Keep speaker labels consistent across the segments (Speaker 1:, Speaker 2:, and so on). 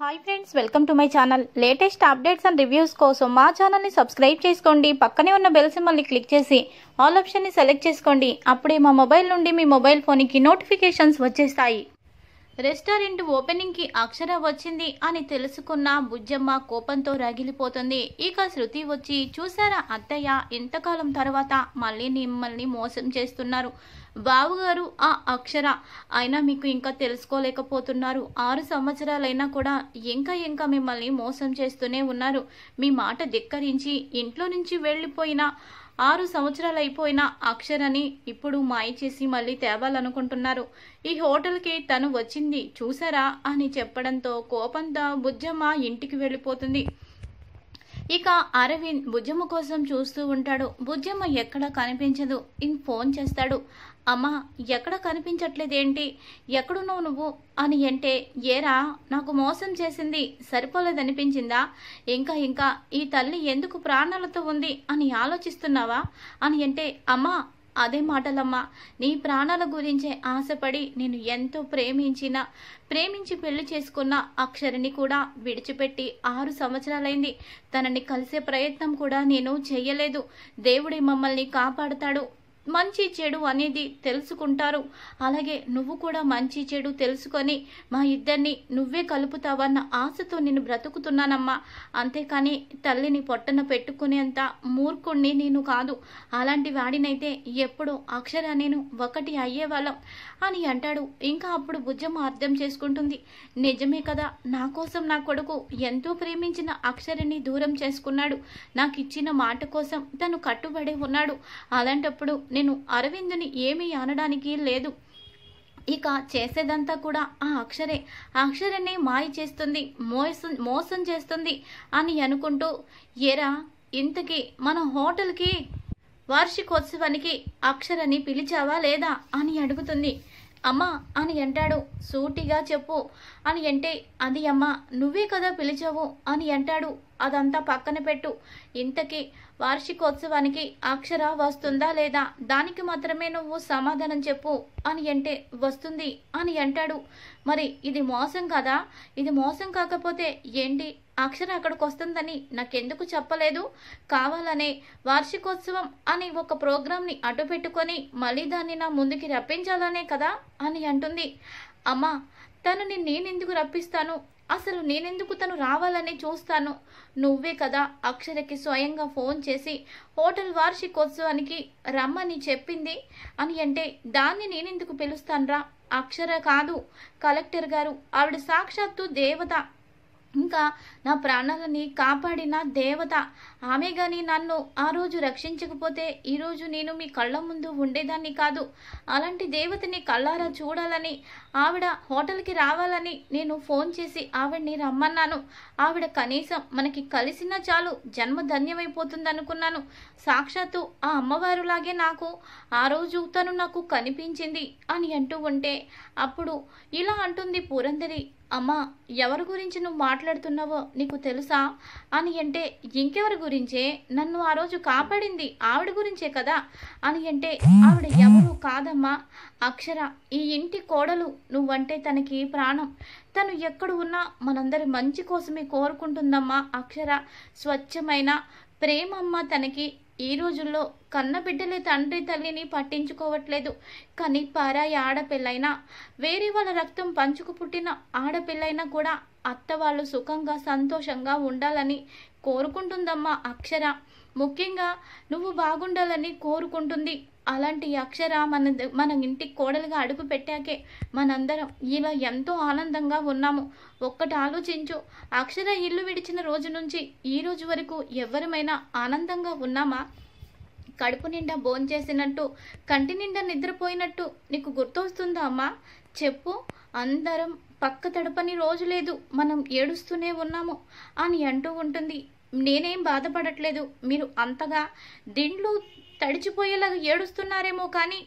Speaker 1: hi friends welcome to my channel latest updates and reviews కోసం మా ఛానల్ని subscribe చేసుకోండి పక్కనే ఉన్న బెల్ సింబల్ని క్లిక్ చేసి ఆల్ ఆప్షన్ని సెలెక్ట్ చేసుకోండి అప్పుడే మా మొబైల్ నుండి మీ మొబైల్ ఫోన్కి నోటిఫికేషన్స్ వచ్చేస్తాయి రెస్టారెంట్ ఓపెనింగ్కి అక్షర వచ్చింది అని తెలుసుకున్న బుజ్జమ్మ కోపంతో రగిలిపోతుంది ఇక శృతి వచ్చి చూసారా అత్తయ్య ఇంతకాలం తర్వాత మళ్ళీ మిమ్మల్ని మోసం చేస్తున్నారు బావుగారు ఆ అక్షర అయినా మీకు ఇంకా తెలుసుకోలేకపోతున్నారు ఆరు సంవత్సరాలైనా కూడా ఇంకా ఇంకా మిమ్మల్ని మోసం చేస్తూనే ఉన్నారు మీ మాట ధిక్కరించి ఇంట్లో నుంచి వెళ్ళిపోయినా ఆరు సంవత్సరాలు అయిపోయిన అక్షరని ఇప్పుడు మాయ చేసి మళ్ళీ తేవాలనుకుంటున్నారు ఈ హోటల్కి తను వచ్చింది చూసారా అని చెప్పడంతో కోపంతో బుజ్జమ్మ ఇంటికి వెళ్ళిపోతుంది ఇక అరవింద్ బుజ్జమ్మ కోసం చూస్తూ ఉంటాడు బుజ్జమ్మ ఎక్కడ కనిపించదు ఇంక ఫోన్ చేస్తాడు అమ్మా ఎక్కడ కనిపించట్లేదేంటి ఎక్కడున్నావు నువ్వు అని అంటే ఏరా నాకు మోసం చేసింది సరిపోలేదనిపించిందా ఇంకా ఇంకా ఈ తల్లి ఎందుకు ప్రాణాలతో ఉంది అని ఆలోచిస్తున్నావా అని అంటే అమ్మా అదే మాటలమ్మా నీ ప్రాణాల గురించే ఆశపడి నేను ఎంతో ప్రేమించిన ప్రేమించి పెళ్లి చేసుకున్న అక్షరిని కూడా విడిచిపెట్టి ఆరు సంవత్సరాలైంది తనని కలిసే ప్రయత్నం కూడా నేను చేయలేదు దేవుడే మమ్మల్ని కాపాడతాడు మంచి చెడు అనేది తెలుసుకుంటారు అలాగే నువ్వు కూడా మంచి చెడు తెలుసుకొని మా ఇద్దరిని నువ్వే కలుపుతావన్న ఆశతో నేను బ్రతుకుతున్నానమ్మా అంతేకాని తల్లిని పొట్టన పెట్టుకునేంత మూర్ఖుణ్ణి నేను కాదు అలాంటి వాడినైతే ఎప్పుడు అక్షర నేను ఒకటి అయ్యేవాళ్ళం అని అంటాడు ఇంకా అప్పుడు భుజం అర్థం చేసుకుంటుంది నిజమే కదా నా కోసం నా కొడుకు ఎంతో ప్రేమించిన అక్షరిని దూరం చేసుకున్నాడు నాకు ఇచ్చిన మాట కోసం తను కట్టుబడి ఉన్నాడు అలాంటప్పుడు నేను అరవిందుని ఏమీ అనడానికి లేదు ఇక చేసేదంతా కూడా ఆ అక్షరే ఆ మాయ చేస్తుంది మోసం మోసం చేస్తుంది అని అనుకుంటూ ఎరా ఇంతకీ మన హోటల్కి వార్షికోత్సవానికి అక్షరని పిలిచావా లేదా అని అడుగుతుంది అమ్మా అని అంటాడు సూటిగా చెప్పు అని అంటే అది అమ్మా నువ్వే కదా పిలిచావు అని అంటాడు అదంతా పక్కన పెట్టు ఇంతకీ వార్షికోత్సవానికి అక్షర వస్తుందా లేదా దానికి మాత్రమే నువ్వు సమాధానం చెప్పు అని అంటే వస్తుంది అని అంటాడు మరి ఇది మోసం కదా ఇది మోసం కాకపోతే ఏంటి అక్షర అక్కడికి వస్తుందని నాకెందుకు చెప్పలేదు కావాలనే వార్షికోత్సవం అని ఒక ప్రోగ్రాంని అటు పెట్టుకొని మళ్ళీ దాన్ని నా ముందుకి రప్పించాలనే కదా అని అంటుంది అమ్మా తనని నేనెందుకు రప్పిస్తాను అసలు నేనెందుకు తను రావాలని చూస్తాను నువ్వే కదా అక్షరకి స్వయంగా ఫోన్ చేసి హోటల్ వార్షికోత్సవానికి రమ్మని చెప్పింది అని అంటే దాన్ని నేనెందుకు రా అక్షర కాదు కలెక్టర్ గారు ఆవిడ సాక్షాత్తు దేవత ఇంకా నా ప్రాణాలని కాపాడిన దేవత ఆమె కానీ నన్ను ఆ రోజు రక్షించకపోతే ఈరోజు నేను మీ కళ్ళ ముందు ఉండేదాన్ని కాదు అలాంటి దేవతని కళ్ళారా చూడాలని ఆవిడ హోటల్కి రావాలని నేను ఫోన్ చేసి ఆవిడని రమ్మన్నాను ఆవిడ కనీసం మనకి కలిసినా చాలు జన్మ ధన్యమైపోతుందనుకున్నాను సాక్షాత్తు ఆ అమ్మవారులాగే నాకు ఆ రోజు తను నాకు కనిపించింది అని అంటూ ఉంటే అప్పుడు ఇలా అంటుంది పురంధరి అమ్మా ఎవరి గురించి నువ్వు మాట్లాడుతున్నావో నీకు తెలుసా అని అంటే ఇంకెవరి గురించే నన్ను ఆ రోజు కాపాడింది ఆవిడ గురించే కదా అని అంటే ఆవిడ ఎవరు కాదమ్మా అక్షర ఈ ఇంటి కోడలు నువ్వంటే తనకి ప్రాణం తను ఎక్కడ ఉన్నా మనందరి మంచి కోసమే కోరుకుంటుందమ్మా అక్షర స్వచ్ఛమైన ప్రేమమ్మ తనకి ఈ రోజుల్లో కన్నబిడ్డలే తండ్రి తల్లిని పట్టించుకోవట్లేదు కానీ పారాయి ఆడపిల్లైనా వేరే వాళ్ళ రక్తం పంచుకు పుట్టిన ఆడపిల్లైనా కూడా అత్త వాళ్ళు సుఖంగా సంతోషంగా ఉండాలని కోరుకుంటుందమ్మా అక్షర ముఖ్యంగా నువ్వు బాగుండాలని కోరుకుంటుంది అలాంటి అక్షర మన మన ఇంటికి కోడలుగా అడుగు పెట్టాకే మనందరం ఇలా ఎంతో ఆనందంగా ఉన్నాము ఒక్కటి ఆలోచించు అక్షర ఇల్లు విడిచిన రోజు నుంచి ఈ రోజు వరకు ఎవరమైనా ఆనందంగా ఉన్నామా కడుపు నిండా భోంచేసినట్టు కంటి నిండా నిద్రపోయినట్టు నీకు గుర్తొస్తుందా అమ్మా చెప్పు అందరం పక్క తడపని రోజు లేదు మనం ఏడుస్తూనే ఉన్నాము అని అంటూ ఉంటుంది నేనేం బాధపడట్లేదు మీరు అంతగా దిండ్లు తడిచిపోయేలాగా ఏడుస్తున్నారేమో కానీ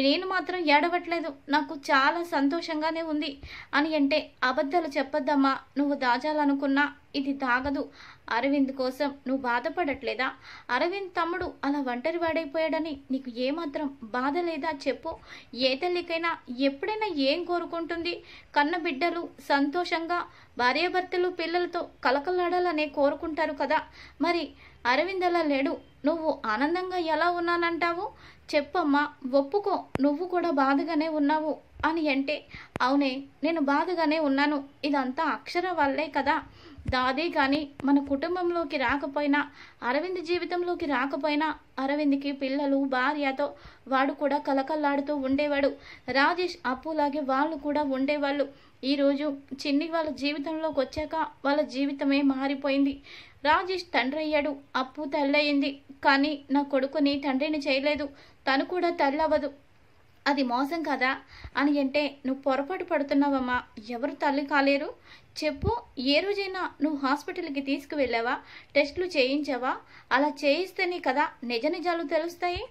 Speaker 1: నేను మాత్రం ఏడవట్లేదు నాకు చాలా సంతోషంగానే ఉంది అని అంటే అబద్ధాలు చెప్పొద్దమ్మా నువ్వు దాచాలనుకున్నా ఇది దాగదు అరవింద్ కోసం నువ్వు బాధపడట్లేదా అరవింద్ తమ్ముడు అలా ఒంటరి వాడైపోయాడని నీకు ఏమాత్రం బాధ లేదా చెప్పు ఏ తల్లికైనా ఎప్పుడైనా ఏం కోరుకుంటుంది కన్న బిడ్డలు సంతోషంగా భార్యాభర్తలు పిల్లలతో కలకలాడాలనే కోరుకుంటారు కదా మరి అరవింద్ అలా లేడు నువ్వు ఆనందంగా ఎలా ఉన్నానంటావు చెప్పమ్మా ఒప్పుకో నువ్వు కూడా బాధగానే ఉన్నావు అని అంటే అవునే నేను బాధగానే ఉన్నాను ఇదంతా అక్షర వల్లే కదా దాదే కానీ మన కుటుంబంలోకి రాకపోయినా అరవింద్ జీవితంలోకి రాకపోయినా అరవింద్కి పిల్లలు భార్యతో వాడు కూడా కలకల్లాడుతూ ఉండేవాడు రాజేష్ అప్పులాగే వాళ్ళు కూడా ఉండేవాళ్ళు ఈరోజు చిన్ని వాళ్ళ జీవితంలోకి వచ్చాక వాళ్ళ జీవితమే మారిపోయింది రాజేష్ తండ్రి అయ్యాడు అప్పు తల్లయింది కానీ నా కొడుకుని తండ్రిని చేయలేదు తను కూడా తల్లవ్వదు అది మోసం కదా అని అంటే నువ్వు పొరపాటు పడుతున్నావమ్మా ఎవరు తల్లి కాలేరు చెప్పు ఏ రోజైనా నువ్వు హాస్పిటల్కి తీసుకువెళ్ళావా టెస్టులు చేయించావా అలా చేయిస్తేనే కదా నిజ నిజాలు తెలుస్తాయి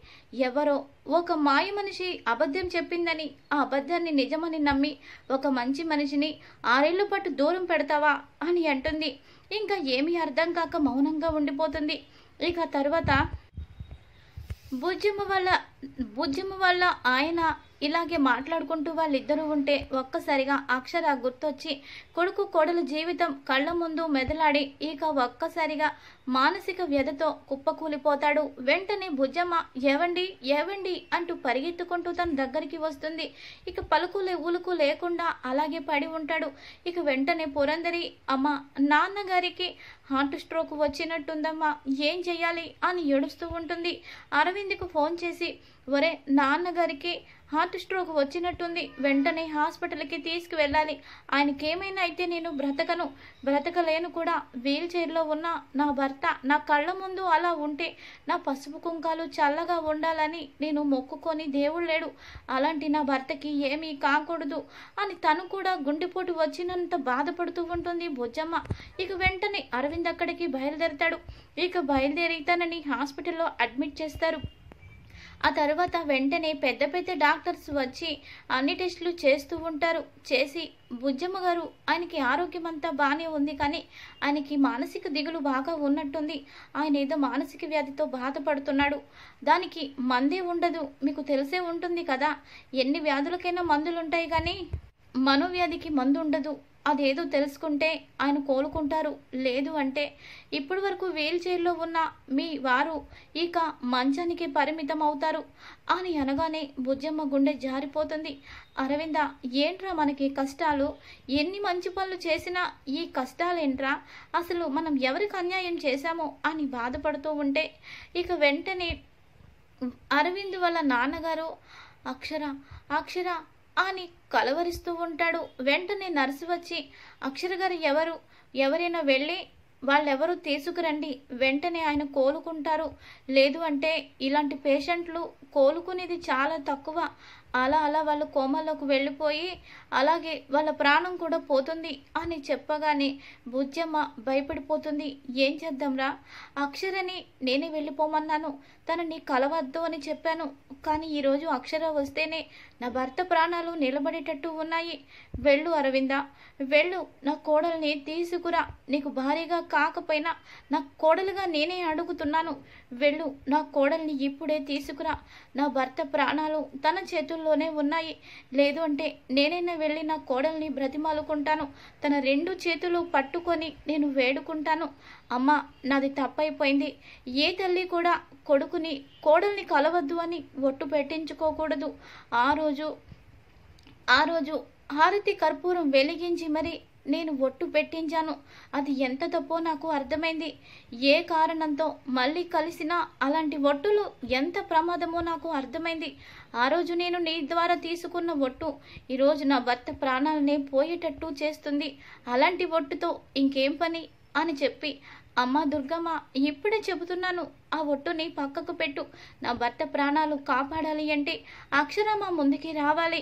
Speaker 1: ఎవరో ఒక మాయ మనిషి అబద్ధం చెప్పిందని ఆ అబద్ధాన్ని నిజమని నమ్మి ఒక మంచి మనిషిని ఆరేళ్ల పాటు దూరం పెడతావా అని అంటుంది ఇంకా ఏమీ అర్థం కాక మౌనంగా ఉండిపోతుంది ఇక తర్వాత భుజము వల్ల భుజము వల్ల ఆయన ఇలాగే మాట్లాడుకుంటూ వాళ్ళిద్దరూ ఉంటే ఒక్కసారిగా అక్షర గుర్తొచ్చి కొడుకు కోడలు జీవితం కళ్ళ ముందు మెదలాడి ఇక ఒక్కసారిగా మానసిక వ్యధతో కుప్పకూలిపోతాడు వెంటనే భుజమ్మ ఏవండి ఏవండి అంటూ పరిగెత్తుకుంటూ తన దగ్గరికి వస్తుంది ఇక పలుకులే ఉలుకు లేకుండా అలాగే పడి ఉంటాడు ఇక వెంటనే పురందరి అమ్మ నాన్నగారికి హార్ట్ స్ట్రోక్ వచ్చినట్టుందమ్మా ఏం చెయ్యాలి అని ఏడుస్తూ ఉంటుంది అరవింద్కు ఫోన్ చేసి ఒరే నాన్నగారికి హార్ట్ స్ట్రోక్ వచ్చినట్టుంది వెంటనే హాస్పిటల్కి తీసుకువెళ్ళాలి ఆయనకేమైనా అయితే నేను బ్రతకను బ్రతకలేను కూడా వీల్ చైర్లో ఉన్న నా భర్త నా కళ్ళ ముందు అలా ఉంటే నా పసుపు కుంకాలు చల్లగా ఉండాలని నేను మొక్కుకొని దేవుడు లేడు అలాంటి నా భర్తకి ఏమీ కాకూడదు అని తను కూడా గుండెపోటు వచ్చినంత బాధపడుతూ ఉంటుంది బుజ్జమ్మ ఇక వెంటనే అరవింద్ అరవింద్ అక్కడికి బయలుదేరతాడు ఇక బయలుదేరి తనని హాస్పిటల్లో అడ్మిట్ చేస్తారు ఆ తర్వాత వెంటనే పెద్ద పెద్ద డాక్టర్స్ వచ్చి అన్ని టెస్టులు చేస్తూ ఉంటారు చేసి బుజ్జమ్మ గారు ఆయనకి ఆరోగ్యం అంతా బాగానే ఉంది కానీ ఆయనకి మానసిక దిగులు బాగా ఉన్నట్టుంది ఆయన ఏదో మానసిక వ్యాధితో బాధపడుతున్నాడు దానికి మందే ఉండదు మీకు తెలిసే ఉంటుంది కదా ఎన్ని వ్యాధులకైనా మందులుంటాయి కానీ మనోవ్యాధికి మందు ఉండదు అదేదో తెలుసుకుంటే ఆయన కోలుకుంటారు లేదు అంటే ఇప్పటి వరకు వీల్ చైర్లో ఉన్న మీ వారు ఇక మంచానికి పరిమితం అవుతారు అని అనగానే బుజ్జమ్మ గుండె జారిపోతుంది అరవింద ఏంట్రా మనకి కష్టాలు ఎన్ని మంచి పనులు చేసినా ఈ కష్టాలేంట్రా అసలు మనం ఎవరికి అన్యాయం చేశామో అని బాధపడుతూ ఉంటే ఇక వెంటనే అరవింద్ వాళ్ళ నాన్నగారు అక్షర అక్షర అని కలవరిస్తూ ఉంటాడు వెంటనే నర్సు వచ్చి అక్షర గారు ఎవరు ఎవరైనా వెళ్ళి వాళ్ళెవరు తీసుకురండి వెంటనే ఆయన కోలుకుంటారు లేదు అంటే ఇలాంటి పేషెంట్లు కోలుకునేది చాలా తక్కువ అలా అలా వాళ్ళు కోమల్లోకి వెళ్ళిపోయి అలాగే వాళ్ళ ప్రాణం కూడా పోతుంది అని చెప్పగానే బుజ్జమ్మ భయపడిపోతుంది ఏం చేద్దాంరా అక్షరని నేనే వెళ్ళిపోమన్నాను తనని కలవద్దు అని చెప్పాను కానీ ఈరోజు అక్షర వస్తేనే నా భర్త ప్రాణాలు నిలబడేటట్టు ఉన్నాయి వెళ్ళు అరవింద వెళ్ళు నా కోడల్ని తీసుకురా నీకు భారీగా కాకపోయినా నా కోడలుగా నేనే అడుగుతున్నాను వెళ్ళు నా కోడల్ని ఇప్పుడే తీసుకురా నా భర్త ప్రాణాలు తన చేతుల్లోనే ఉన్నాయి లేదు అంటే నేనైనా వెళ్ళి నా కోడల్ని బ్రతిమాలుకుంటాను తన రెండు చేతులు పట్టుకొని నేను వేడుకుంటాను అమ్మ నాది తప్పైపోయింది ఏ తల్లి కూడా కొడుకుని కోడల్ని కలవద్దు అని ఒట్టు పెట్టించుకోకూడదు ఆ రోజు ఆ రోజు హారతి కర్పూరం వెలిగించి మరి నేను ఒట్టు పెట్టించాను అది ఎంత తప్పో నాకు అర్థమైంది ఏ కారణంతో మళ్ళీ కలిసినా అలాంటి ఒట్టులు ఎంత ప్రమాదమో నాకు అర్థమైంది ఆ రోజు నేను నీ ద్వారా తీసుకున్న ఒట్టు ఈరోజు నా భర్త ప్రాణాలనే పోయేటట్టు చేస్తుంది అలాంటి ఒట్టుతో ఇంకేం పని అని చెప్పి అమ్మ దుర్గమ్మ ఇప్పుడే చెబుతున్నాను ఆ ఒట్టుని పక్కకు పెట్టు నా భర్త ప్రాణాలు కాపాడాలి అంటే అక్షరమ్మ ముందుకి రావాలి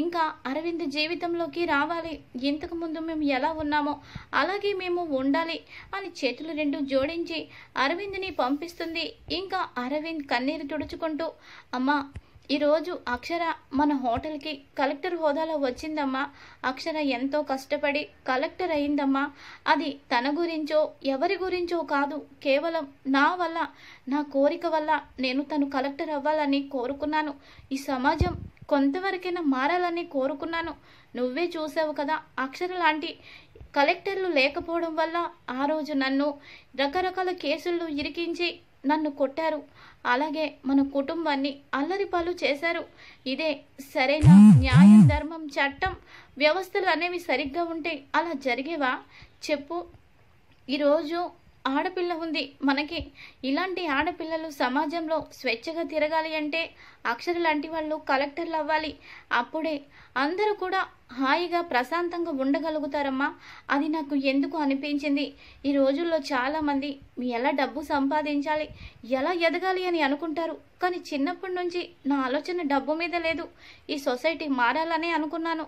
Speaker 1: ఇంకా అరవింద్ జీవితంలోకి రావాలి ఇంతకు ముందు మేము ఎలా ఉన్నామో అలాగే మేము ఉండాలి అని చేతులు రెండు జోడించి అరవింద్ని పంపిస్తుంది ఇంకా అరవింద్ కన్నీరు తుడుచుకుంటూ అమ్మ ఈరోజు అక్షర మన హోటల్కి కలెక్టర్ హోదాలో వచ్చిందమ్మా అక్షర ఎంతో కష్టపడి కలెక్టర్ అయిందమ్మా అది తన గురించో ఎవరి గురించో కాదు కేవలం నా వల్ల నా కోరిక వల్ల నేను తను కలెక్టర్ అవ్వాలని కోరుకున్నాను ఈ సమాజం కొంతవరకైనా మారాలని కోరుకున్నాను నువ్వే చూసావు కదా అక్షర లాంటి కలెక్టర్లు లేకపోవడం వల్ల ఆ రోజు నన్ను రకరకాల కేసుల్లో ఇరికించి నన్ను కొట్టారు అలాగే మన కుటుంబాన్ని అల్లరిపాలు చేశారు ఇదే సరైన న్యాయం ధర్మం చట్టం వ్యవస్థలు అనేవి సరిగ్గా ఉంటే అలా జరిగేవా చెప్పు ఈరోజు ఆడపిల్ల ఉంది మనకి ఇలాంటి ఆడపిల్లలు సమాజంలో స్వేచ్ఛగా తిరగాలి అంటే అక్షర లాంటి వాళ్ళు కలెక్టర్లు అవ్వాలి అప్పుడే అందరూ కూడా హాయిగా ప్రశాంతంగా ఉండగలుగుతారమ్మా అది నాకు ఎందుకు అనిపించింది ఈ రోజుల్లో చాలామంది ఎలా డబ్బు సంపాదించాలి ఎలా ఎదగాలి అని అనుకుంటారు కానీ చిన్నప్పటి నుంచి నా ఆలోచన డబ్బు మీద లేదు ఈ సొసైటీ మారాలనే అనుకున్నాను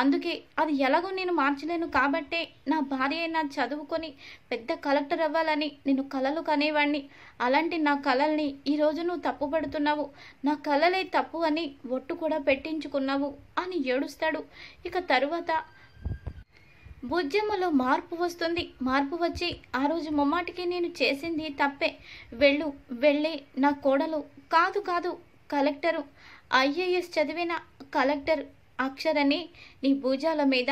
Speaker 1: అందుకే అది ఎలాగో నేను మార్చలేను కాబట్టే నా భార్య నా చదువుకొని పెద్ద కలెక్టర్ అవ్వాలని నేను కలలు కనేవాడిని అలాంటి నా కలల్ని ఈరోజు నువ్వు తప్పుపడుతున్నావు నా కలలే తప్పు అని ఒట్టు కూడా పెట్టించుకున్నావు అని ఏడుస్తాడు ఇక తరువాత బుజ్జమ్మలో మార్పు వస్తుంది మార్పు వచ్చి ఆ రోజు ముమ్మాటికి నేను చేసింది తప్పే వెళ్ళు వెళ్ళి నా కోడలు కాదు కాదు కలెక్టరు ఐఏఎస్ చదివిన కలెక్టర్ అక్షరని నీ భుజాల మీద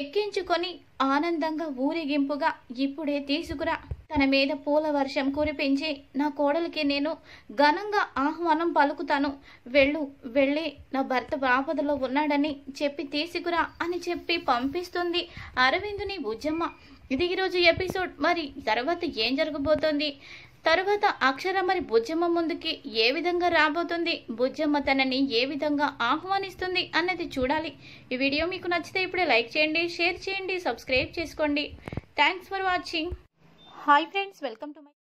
Speaker 1: ఎక్కించుకొని ఆనందంగా ఊరేగింపుగా ఇప్పుడే తీసుకురా తన మీద పూల వర్షం కురిపించి నా కోడలికి నేను ఘనంగా ఆహ్వానం పలుకుతాను వెళ్ళు వెళ్ళి నా భర్త ఆపదలో ఉన్నాడని చెప్పి తీసుకురా అని చెప్పి పంపిస్తుంది అరవిందుని బుజ్జమ్మ ఇది ఈరోజు ఎపిసోడ్ మరి తర్వాత ఏం జరగబోతోంది తరువాత అక్షర మరి బుజ్జమ్మ ముందుకి ఏ విధంగా రాబోతుంది బుజ్జమ్మ తనని ఏ విధంగా ఆహ్వానిస్తుంది అన్నది చూడాలి ఈ వీడియో మీకు నచ్చితే ఇప్పుడే లైక్ చేయండి షేర్ చేయండి సబ్స్క్రైబ్ చేసుకోండి thanks for watching Hi friends, welcome to my